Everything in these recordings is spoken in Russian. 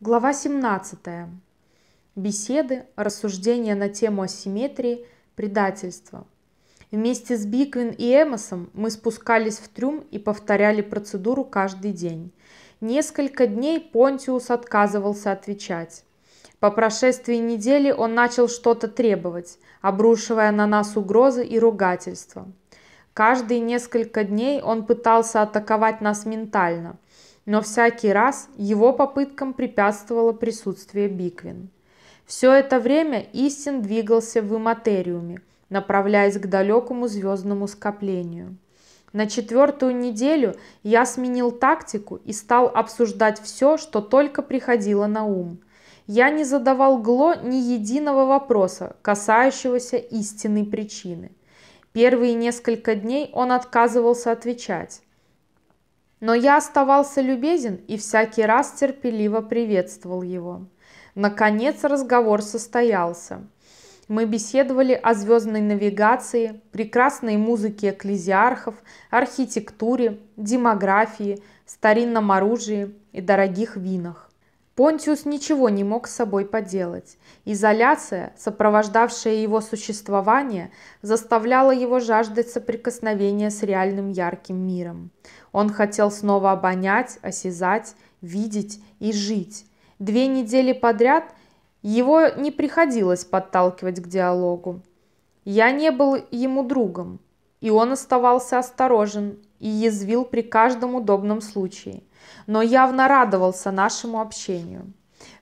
Глава 17. Беседы, рассуждения на тему асимметрии, предательства. Вместе с Биквин и Эмосом мы спускались в трюм и повторяли процедуру каждый день. Несколько дней Понтиус отказывался отвечать. По прошествии недели он начал что-то требовать, обрушивая на нас угрозы и ругательства. Каждые несколько дней он пытался атаковать нас ментально – но всякий раз его попыткам препятствовало присутствие Биквин. Все это время Истин двигался в иматериуме, направляясь к далекому звездному скоплению. На четвертую неделю я сменил тактику и стал обсуждать все, что только приходило на ум. Я не задавал Гло ни единого вопроса, касающегося истинной причины. Первые несколько дней он отказывался отвечать, но я оставался любезен и всякий раз терпеливо приветствовал его. Наконец разговор состоялся. Мы беседовали о звездной навигации, прекрасной музыке экклезиархов, архитектуре, демографии, старинном оружии и дорогих винах. Понтиус ничего не мог с собой поделать. Изоляция, сопровождавшая его существование, заставляла его жаждать соприкосновения с реальным ярким миром. Он хотел снова обонять, осязать, видеть и жить. Две недели подряд его не приходилось подталкивать к диалогу. Я не был ему другом, и он оставался осторожен и язвил при каждом удобном случае но явно радовался нашему общению.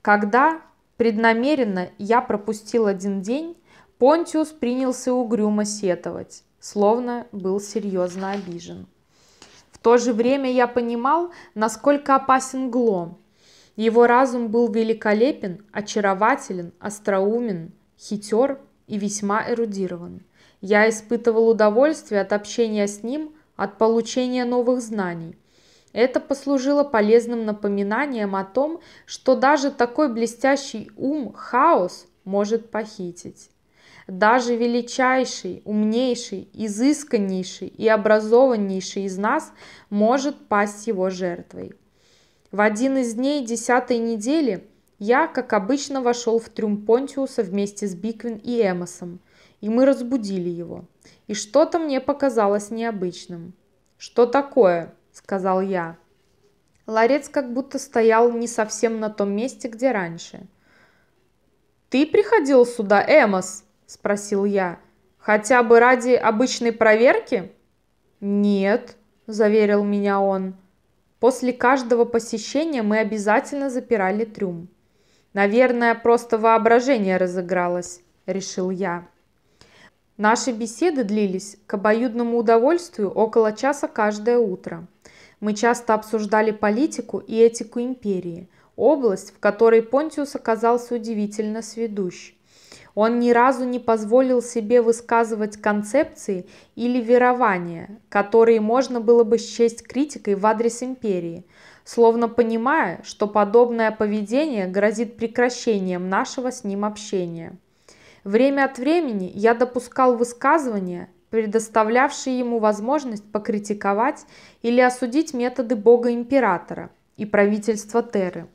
Когда преднамеренно я пропустил один день, Понтиус принялся угрюмо сетовать, словно был серьезно обижен. В то же время я понимал, насколько опасен Глом. Его разум был великолепен, очарователен, остроумен, хитер и весьма эрудирован. Я испытывал удовольствие от общения с ним, от получения новых знаний, это послужило полезным напоминанием о том, что даже такой блестящий ум хаос может похитить. Даже величайший, умнейший, изысканнейший и образованнейший из нас может пасть его жертвой. В один из дней десятой недели я, как обычно, вошел в трюм Понтиуса вместе с Биквин и Эмосом, и мы разбудили его. И что-то мне показалось необычным. «Что такое?» — сказал я. Ларец как будто стоял не совсем на том месте, где раньше. «Ты приходил сюда, Эмос?» – спросил я. «Хотя бы ради обычной проверки?» «Нет», – заверил меня он. «После каждого посещения мы обязательно запирали трюм». «Наверное, просто воображение разыгралось», – решил я. Наши беседы длились к обоюдному удовольствию около часа каждое утро. Мы часто обсуждали политику и этику империи, область, в которой Понтиус оказался удивительно сведущ. Он ни разу не позволил себе высказывать концепции или верования, которые можно было бы счесть критикой в адрес империи, словно понимая, что подобное поведение грозит прекращением нашего с ним общения. Время от времени я допускал высказывания, предоставлявший ему возможность покритиковать или осудить методы бога-императора и правительства Теры.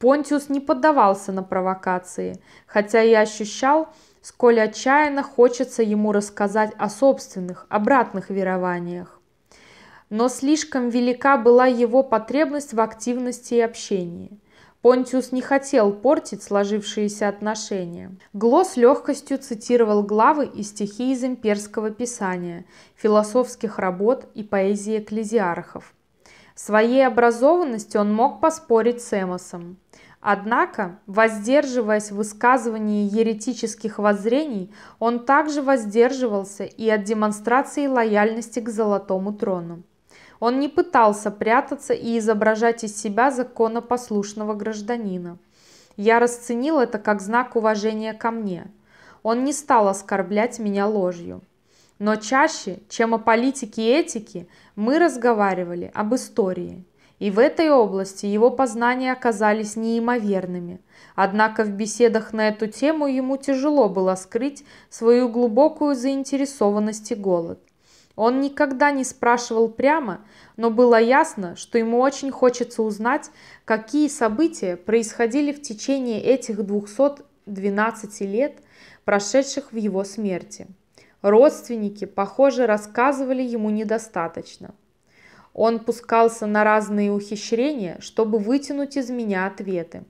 Понтиус не поддавался на провокации, хотя и ощущал, сколь отчаянно хочется ему рассказать о собственных, обратных верованиях. Но слишком велика была его потребность в активности и общении. Понтиус не хотел портить сложившиеся отношения. Гло легкостью цитировал главы и стихи из имперского писания, философских работ и поэзии экклезиархов. своей образованностью он мог поспорить с Эмосом. Однако, воздерживаясь в высказывании еретических воззрений, он также воздерживался и от демонстрации лояльности к Золотому трону. Он не пытался прятаться и изображать из себя законопослушного гражданина. Я расценил это как знак уважения ко мне. Он не стал оскорблять меня ложью. Но чаще, чем о политике и этике, мы разговаривали об истории. И в этой области его познания оказались неимоверными. Однако в беседах на эту тему ему тяжело было скрыть свою глубокую заинтересованность и голод. Он никогда не спрашивал прямо, но было ясно, что ему очень хочется узнать, какие события происходили в течение этих 212 лет, прошедших в его смерти. Родственники, похоже, рассказывали ему недостаточно. Он пускался на разные ухищрения, чтобы вытянуть из меня ответы.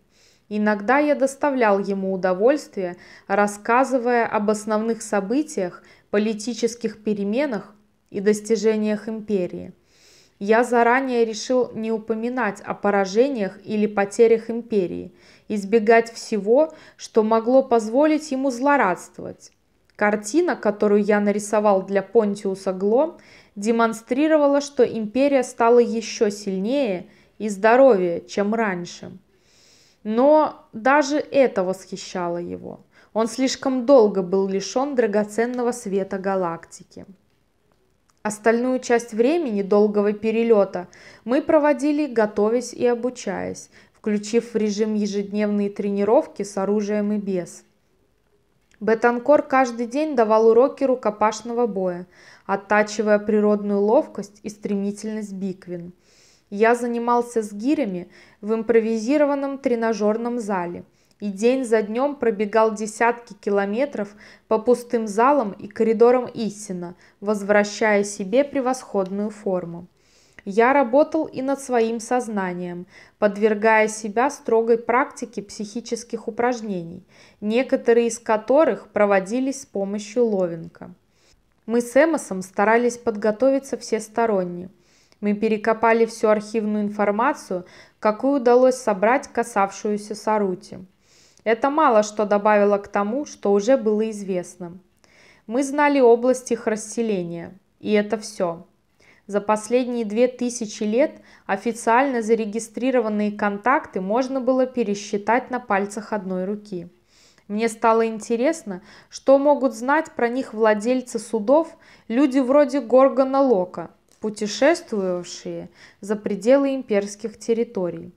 Иногда я доставлял ему удовольствие, рассказывая об основных событиях, политических переменах и достижениях империи. Я заранее решил не упоминать о поражениях или потерях империи, избегать всего, что могло позволить ему злорадствовать. Картина, которую я нарисовал для Понтиуса Гло, демонстрировала, что империя стала еще сильнее и здоровее, чем раньше. Но даже это восхищало его. Он слишком долго был лишен драгоценного света галактики. Остальную часть времени долгого перелета мы проводили, готовясь и обучаясь, включив в режим ежедневные тренировки с оружием и без. Бетанкор каждый день давал уроки рукопашного боя, оттачивая природную ловкость и стремительность биквин. Я занимался с гирями в импровизированном тренажерном зале – и день за днем пробегал десятки километров по пустым залам и коридорам Иссина, возвращая себе превосходную форму. Я работал и над своим сознанием, подвергая себя строгой практике психических упражнений, некоторые из которых проводились с помощью Ловенко. Мы с Эмосом старались подготовиться всесторонне. Мы перекопали всю архивную информацию, какую удалось собрать касавшуюся Сарути. Это мало что добавило к тому, что уже было известно. Мы знали область их расселения, и это все. За последние две тысячи лет официально зарегистрированные контакты можно было пересчитать на пальцах одной руки. Мне стало интересно, что могут знать про них владельцы судов, люди вроде Горгона Лока, путешествовавшие за пределы имперских территорий.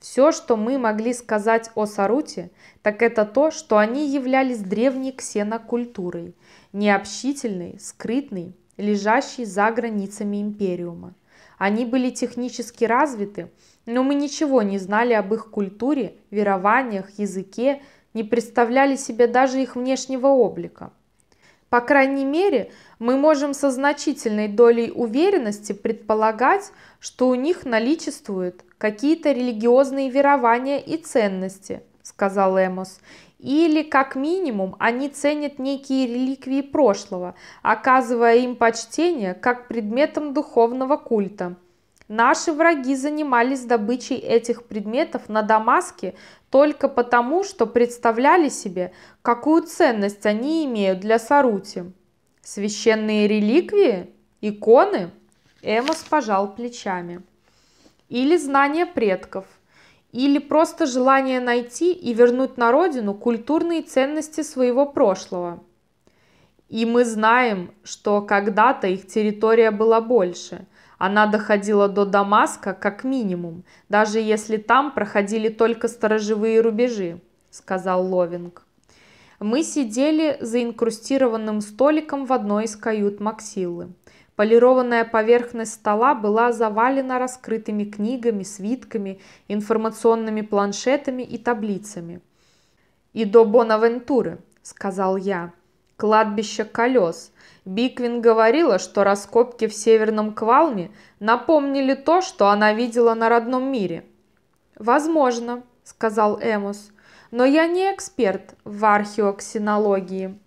Все, что мы могли сказать о Саруте, так это то, что они являлись древней ксенокультурой, необщительной, скрытной, лежащей за границами империума. Они были технически развиты, но мы ничего не знали об их культуре, верованиях, языке, не представляли себе даже их внешнего облика. По крайней мере, мы можем со значительной долей уверенности предполагать, что у них наличествуют какие-то религиозные верования и ценности, сказал Эмос. Или, как минимум, они ценят некие реликвии прошлого, оказывая им почтение как предметом духовного культа – Наши враги занимались добычей этих предметов на Дамаске только потому, что представляли себе, какую ценность они имеют для Сарути. Священные реликвии? Иконы? Эмос пожал плечами. Или знания предков. Или просто желание найти и вернуть на родину культурные ценности своего прошлого. И мы знаем, что когда-то их территория была больше – она доходила до Дамаска как минимум, даже если там проходили только сторожевые рубежи, сказал Ловинг. Мы сидели за инкрустированным столиком в одной из кают Максилы. Полированная поверхность стола была завалена раскрытыми книгами, свитками, информационными планшетами и таблицами. «И до Бонавентуры», — сказал я. Кладбище колес. Биквин говорила, что раскопки в Северном Квалме напомнили то, что она видела на родном мире. «Возможно», – сказал Эмус, – «но я не эксперт в археоксинологии».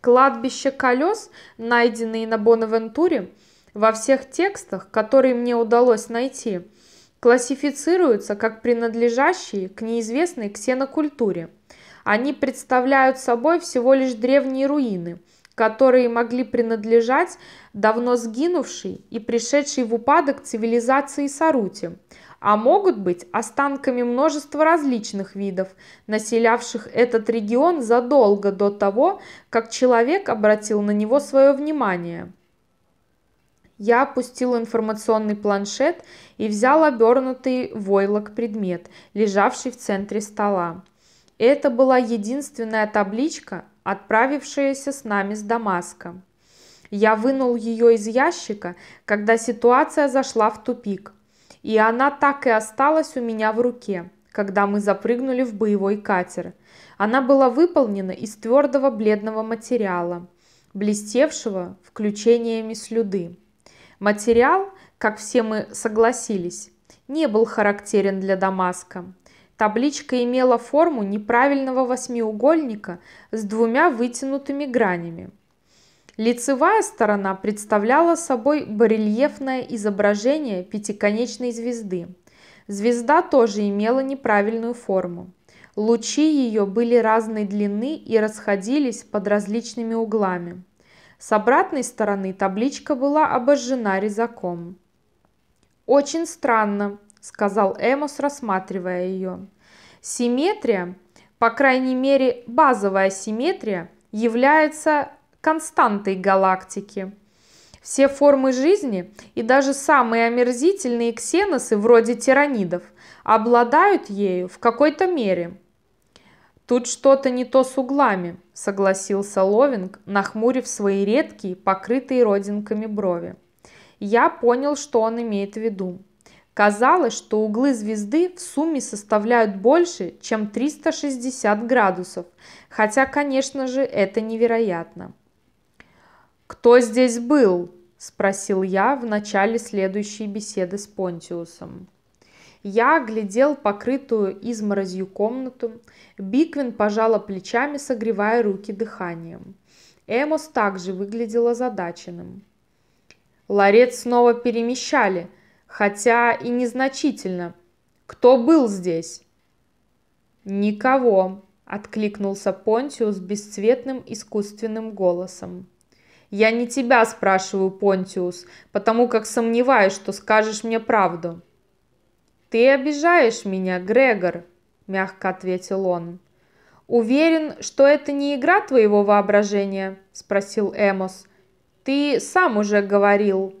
Кладбище колес, найденные на Бонавентуре, во всех текстах, которые мне удалось найти, классифицируются как принадлежащие к неизвестной ксенокультуре – они представляют собой всего лишь древние руины, которые могли принадлежать давно сгинувшей и пришедшей в упадок цивилизации Сарути, а могут быть останками множества различных видов, населявших этот регион задолго до того, как человек обратил на него свое внимание. Я опустил информационный планшет и взял обернутый войлок предмет, лежавший в центре стола. Это была единственная табличка, отправившаяся с нами с Дамаска. Я вынул ее из ящика, когда ситуация зашла в тупик. И она так и осталась у меня в руке, когда мы запрыгнули в боевой катер. Она была выполнена из твердого бледного материала, блестевшего включениями слюды. Материал, как все мы согласились, не был характерен для Дамаска. Табличка имела форму неправильного восьмиугольника с двумя вытянутыми гранями. Лицевая сторона представляла собой барельефное изображение пятиконечной звезды. Звезда тоже имела неправильную форму. Лучи ее были разной длины и расходились под различными углами. С обратной стороны табличка была обожжена резаком. «Очень странно», сказал Эмус, рассматривая ее. Симметрия, по крайней мере базовая симметрия, является константой галактики. Все формы жизни и даже самые омерзительные ксеносы вроде тиранидов обладают ею в какой-то мере. Тут что-то не то с углами, согласился Ловинг, нахмурив свои редкие, покрытые родинками брови. Я понял, что он имеет в виду. Казалось, что углы звезды в сумме составляют больше, чем 360 градусов, хотя, конечно же, это невероятно. «Кто здесь был?» – спросил я в начале следующей беседы с Понтиусом. Я оглядел покрытую изморозью комнату. Биквин пожала плечами, согревая руки дыханием. Эмос также выглядел озадаченным. «Ларец снова перемещали», – хотя и незначительно. Кто был здесь? Никого, откликнулся Понтиус бесцветным искусственным голосом. Я не тебя спрашиваю, Понтиус, потому как сомневаюсь, что скажешь мне правду. Ты обижаешь меня, Грегор, мягко ответил он. «Уверен, что это не игра твоего воображения?» – спросил Эмос. «Ты сам уже говорил».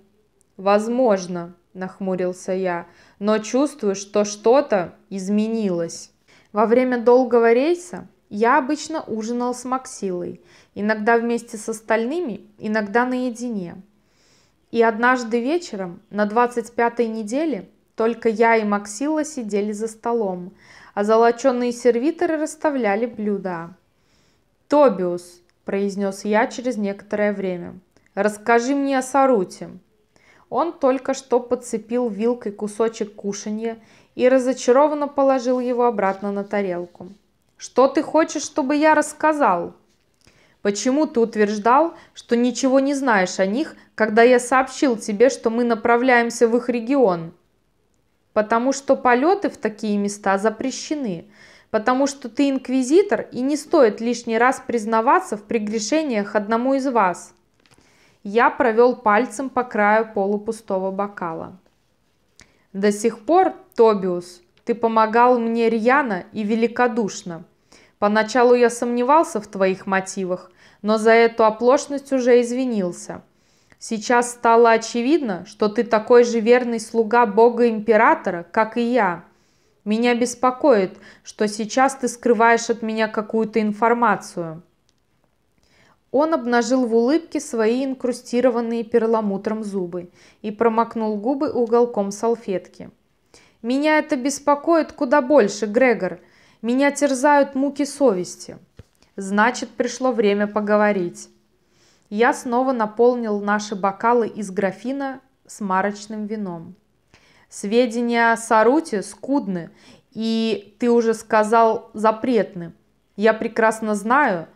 «Возможно» нахмурился я, но чувствую, что что-то изменилось. Во время долгого рейса я обычно ужинал с Максилой, иногда вместе с остальными, иногда наедине. И однажды вечером на 25-й неделе только я и Максила сидели за столом, а золоченые сервиторы расставляли блюда. «Тобиус», – произнес я через некоторое время, – «расскажи мне о Саруте». Он только что подцепил вилкой кусочек кушанья и разочарованно положил его обратно на тарелку. «Что ты хочешь, чтобы я рассказал?» «Почему ты утверждал, что ничего не знаешь о них, когда я сообщил тебе, что мы направляемся в их регион?» «Потому что полеты в такие места запрещены, потому что ты инквизитор и не стоит лишний раз признаваться в прегрешениях одному из вас». Я провел пальцем по краю полупустого бокала. «До сих пор, Тобиус, ты помогал мне рьяно и великодушно. Поначалу я сомневался в твоих мотивах, но за эту оплошность уже извинился. Сейчас стало очевидно, что ты такой же верный слуга бога-императора, как и я. Меня беспокоит, что сейчас ты скрываешь от меня какую-то информацию». Он обнажил в улыбке свои инкрустированные перламутром зубы и промокнул губы уголком салфетки. «Меня это беспокоит куда больше, Грегор. Меня терзают муки совести. Значит, пришло время поговорить». Я снова наполнил наши бокалы из графина с марочным вином. «Сведения о Саруте скудны, и, ты уже сказал, запретны. Я прекрасно знаю,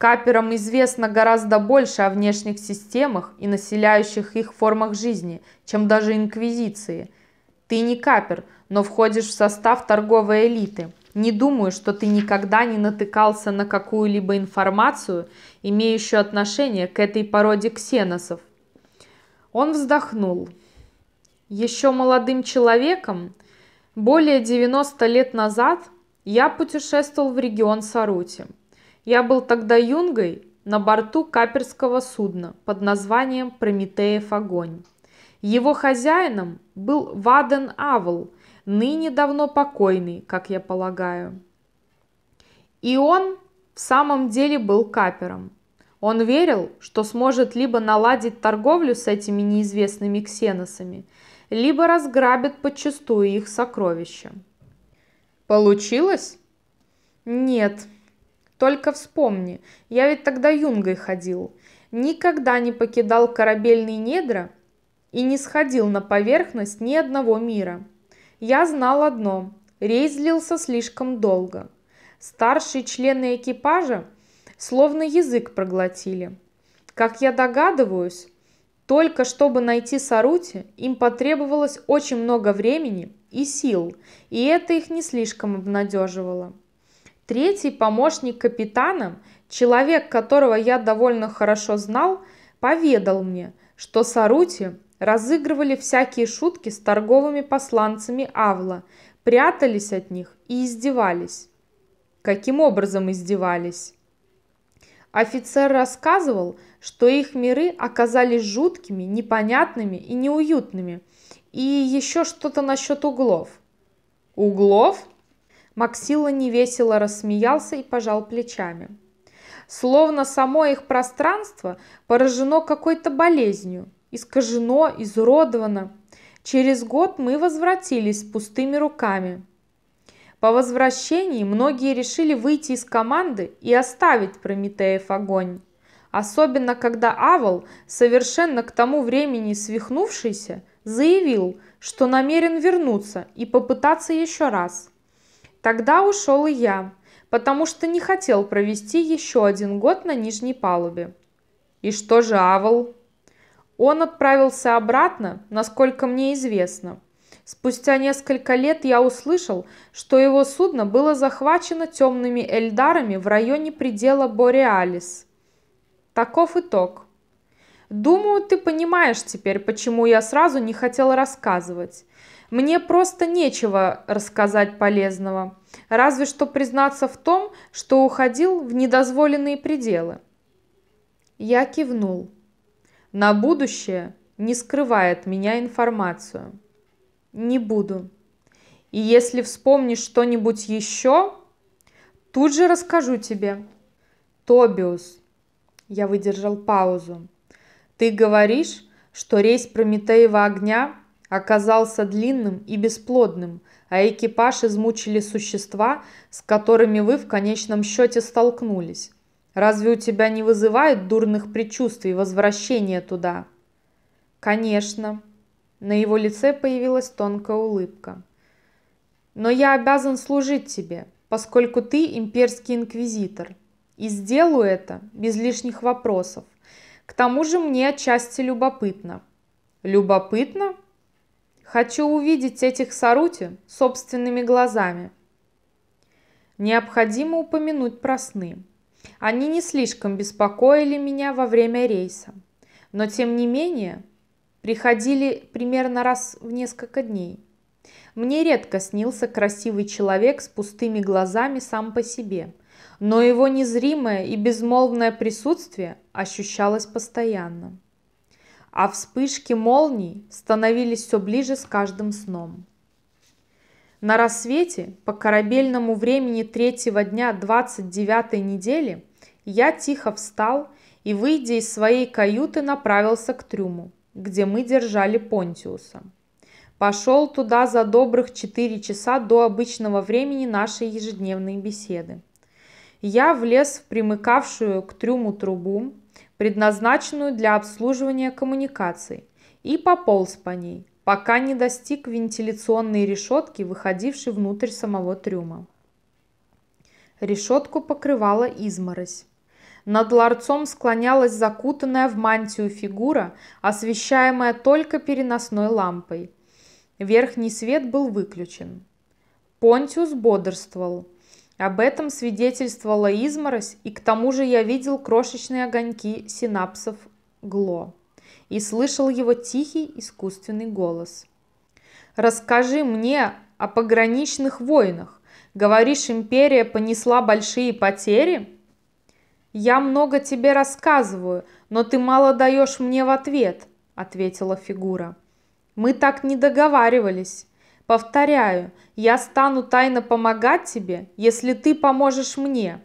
Каперам известно гораздо больше о внешних системах и населяющих их формах жизни, чем даже инквизиции. Ты не капер, но входишь в состав торговой элиты. Не думаю, что ты никогда не натыкался на какую-либо информацию, имеющую отношение к этой породе ксеносов. Он вздохнул. Еще молодым человеком, более 90 лет назад, я путешествовал в регион Сарути – я был тогда юнгой на борту каперского судна под названием «Прометеев огонь». Его хозяином был Ваден Авл, ныне давно покойный, как я полагаю. И он в самом деле был капером. Он верил, что сможет либо наладить торговлю с этими неизвестными ксеносами, либо разграбит подчистую их сокровища. Получилось? Нет, только вспомни, я ведь тогда юнгой ходил. Никогда не покидал корабельные недра и не сходил на поверхность ни одного мира. Я знал одно – рейс длился слишком долго. Старшие члены экипажа словно язык проглотили. Как я догадываюсь, только чтобы найти Сарути, им потребовалось очень много времени и сил, и это их не слишком обнадеживало. Третий помощник капитана, человек, которого я довольно хорошо знал, поведал мне, что Сарути разыгрывали всякие шутки с торговыми посланцами Авла, прятались от них и издевались. Каким образом издевались? Офицер рассказывал, что их миры оказались жуткими, непонятными и неуютными. И еще что-то насчет углов. Углов? Максила невесело рассмеялся и пожал плечами. Словно само их пространство поражено какой-то болезнью, искажено, изуродовано. Через год мы возвратились с пустыми руками. По возвращении многие решили выйти из команды и оставить Прометеев огонь. Особенно, когда Авал совершенно к тому времени свихнувшийся, заявил, что намерен вернуться и попытаться еще раз – Тогда ушел и я, потому что не хотел провести еще один год на нижней палубе. И что же Авал? Он отправился обратно, насколько мне известно. Спустя несколько лет я услышал, что его судно было захвачено темными эльдарами в районе предела Бореалис. Таков итог. Думаю, ты понимаешь теперь, почему я сразу не хотел рассказывать. Мне просто нечего рассказать полезного, разве что признаться в том, что уходил в недозволенные пределы. Я кивнул. На будущее не скрывает меня информацию. Не буду. И если вспомнишь что-нибудь еще, тут же расскажу тебе. Тобиус. Я выдержал паузу. Ты говоришь, что рейс Прометеева огня оказался длинным и бесплодным, а экипаж измучили существа, с которыми вы в конечном счете столкнулись. Разве у тебя не вызывает дурных предчувствий возвращение туда? Конечно. На его лице появилась тонкая улыбка. Но я обязан служить тебе, поскольку ты имперский инквизитор. И сделаю это без лишних вопросов. К тому же мне отчасти любопытно. Любопытно? Хочу увидеть этих сарути собственными глазами. Необходимо упомянуть про сны. Они не слишком беспокоили меня во время рейса, но тем не менее приходили примерно раз в несколько дней. Мне редко снился красивый человек с пустыми глазами сам по себе, но его незримое и безмолвное присутствие ощущалось постоянно а вспышки молний становились все ближе с каждым сном. На рассвете по корабельному времени третьего дня 29-й недели я тихо встал и, выйдя из своей каюты, направился к трюму, где мы держали Понтиуса. Пошел туда за добрых 4 часа до обычного времени нашей ежедневной беседы я влез в примыкавшую к трюму трубу, предназначенную для обслуживания коммуникаций, и пополз по ней, пока не достиг вентиляционной решетки, выходившей внутрь самого трюма. Решетку покрывала изморозь. Над ларцом склонялась закутанная в мантию фигура, освещаемая только переносной лампой. Верхний свет был выключен. Понтиус бодрствовал – об этом свидетельствовала изморозь, и к тому же я видел крошечные огоньки синапсов Гло и слышал его тихий искусственный голос. «Расскажи мне о пограничных войнах. Говоришь, империя понесла большие потери?» «Я много тебе рассказываю, но ты мало даешь мне в ответ», — ответила фигура. «Мы так не договаривались». Повторяю, я стану тайно помогать тебе, если ты поможешь мне.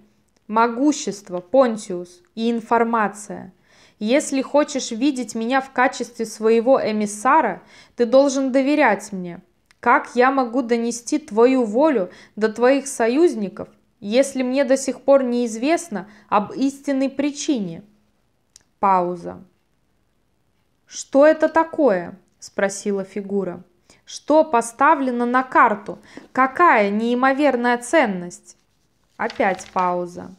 Могущество, Понтиус и информация. Если хочешь видеть меня в качестве своего эмиссара, ты должен доверять мне. Как я могу донести твою волю до твоих союзников, если мне до сих пор неизвестно об истинной причине? Пауза. «Что это такое?» – спросила фигура. Что поставлено на карту? Какая неимоверная ценность? Опять пауза.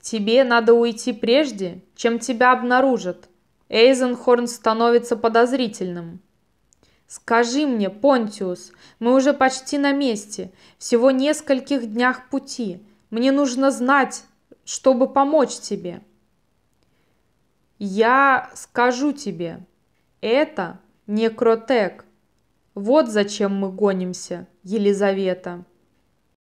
Тебе надо уйти прежде, чем тебя обнаружат. Эйзенхорн становится подозрительным. Скажи мне, Понтиус, мы уже почти на месте, всего нескольких днях пути. Мне нужно знать, чтобы помочь тебе. Я скажу тебе, это Некротек. Вот зачем мы гонимся, Елизавета.